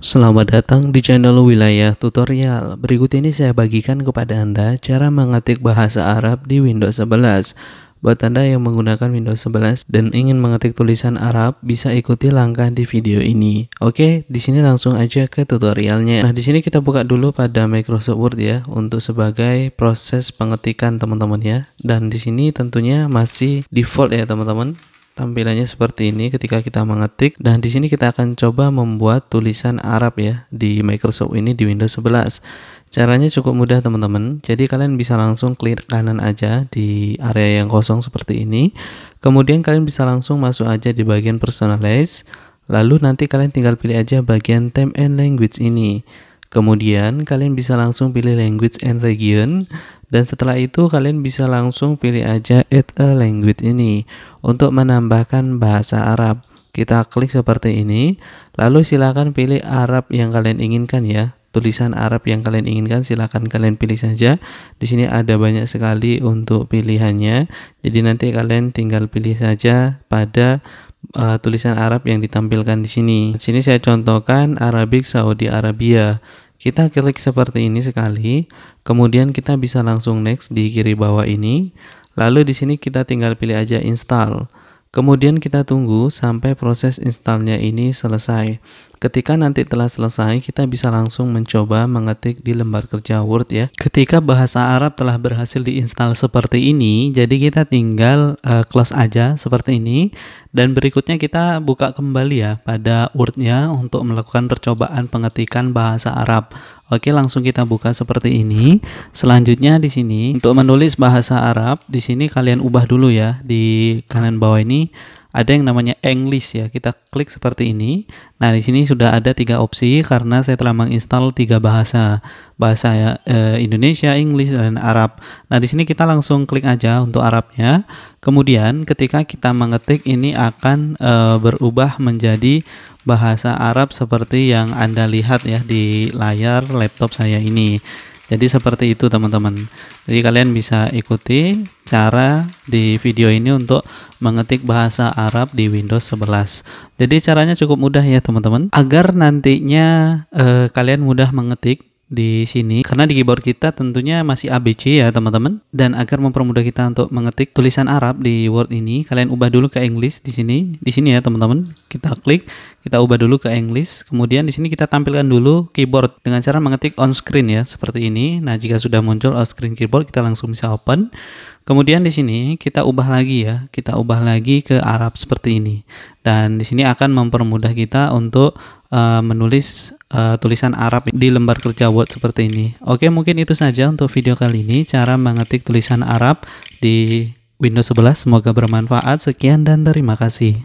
Selamat datang di channel Wilayah Tutorial. Berikut ini saya bagikan kepada Anda cara mengetik bahasa Arab di Windows 11. Buat Anda yang menggunakan Windows 11 dan ingin mengetik tulisan Arab, bisa ikuti langkah di video ini. Oke, di sini langsung aja ke tutorialnya. Nah, di sini kita buka dulu pada Microsoft Word ya untuk sebagai proses pengetikan teman-teman ya. Dan di sini tentunya masih default ya teman-teman. Tampilannya seperti ini ketika kita mengetik dan di sini kita akan coba membuat tulisan Arab ya di Microsoft ini di Windows 11. Caranya cukup mudah teman-teman. Jadi kalian bisa langsung klik kanan aja di area yang kosong seperti ini. Kemudian kalian bisa langsung masuk aja di bagian personalize. Lalu nanti kalian tinggal pilih aja bagian time and language ini. Kemudian kalian bisa langsung pilih language and region. Dan setelah itu kalian bisa langsung pilih aja add a language ini untuk menambahkan bahasa Arab. Kita klik seperti ini, lalu silakan pilih Arab yang kalian inginkan ya. Tulisan Arab yang kalian inginkan silakan kalian pilih saja. Di sini ada banyak sekali untuk pilihannya. Jadi nanti kalian tinggal pilih saja pada uh, tulisan Arab yang ditampilkan di sini. Di sini saya contohkan Arabic Saudi Arabia. Kita klik seperti ini sekali, kemudian kita bisa langsung next di kiri bawah ini. Lalu di sini kita tinggal pilih aja install. Kemudian kita tunggu sampai proses installnya ini selesai. Ketika nanti telah selesai, kita bisa langsung mencoba mengetik di lembar kerja Word ya. Ketika bahasa Arab telah berhasil diinstal seperti ini, jadi kita tinggal uh, close aja seperti ini. Dan berikutnya kita buka kembali ya pada Word-nya untuk melakukan percobaan pengetikan bahasa Arab. Oke, langsung kita buka seperti ini. Selanjutnya di sini untuk menulis bahasa Arab, di sini kalian ubah dulu ya di kanan bawah ini ada yang namanya English ya. Kita klik seperti ini. Nah, di sini sudah ada tiga opsi karena saya telah menginstal tiga bahasa. Bahasa ya, eh, Indonesia, English, dan Arab. Nah, di sini kita langsung klik aja untuk Arabnya. Kemudian ketika kita mengetik ini akan eh, berubah menjadi bahasa Arab seperti yang Anda lihat ya di layar laptop saya ini. Jadi seperti itu teman-teman. Jadi kalian bisa ikuti cara di video ini untuk mengetik bahasa Arab di Windows 11. Jadi caranya cukup mudah ya teman-teman. Agar nantinya eh, kalian mudah mengetik di sini karena di keyboard kita tentunya masih ABC ya teman-teman dan agar mempermudah kita untuk mengetik tulisan Arab di Word ini kalian ubah dulu ke English di sini di sini ya teman-teman kita klik kita ubah dulu ke English kemudian di sini kita tampilkan dulu keyboard dengan cara mengetik on screen ya seperti ini nah jika sudah muncul on screen keyboard kita langsung bisa open kemudian di sini kita ubah lagi ya kita ubah lagi ke Arab seperti ini dan di sini akan mempermudah kita untuk Eh, menulis uh, tulisan Arab di lembar kerja Word seperti ini. Oke, mungkin itu saja untuk video kali ini cara mengetik tulisan Arab di Windows 11. Semoga bermanfaat. Sekian dan terima kasih.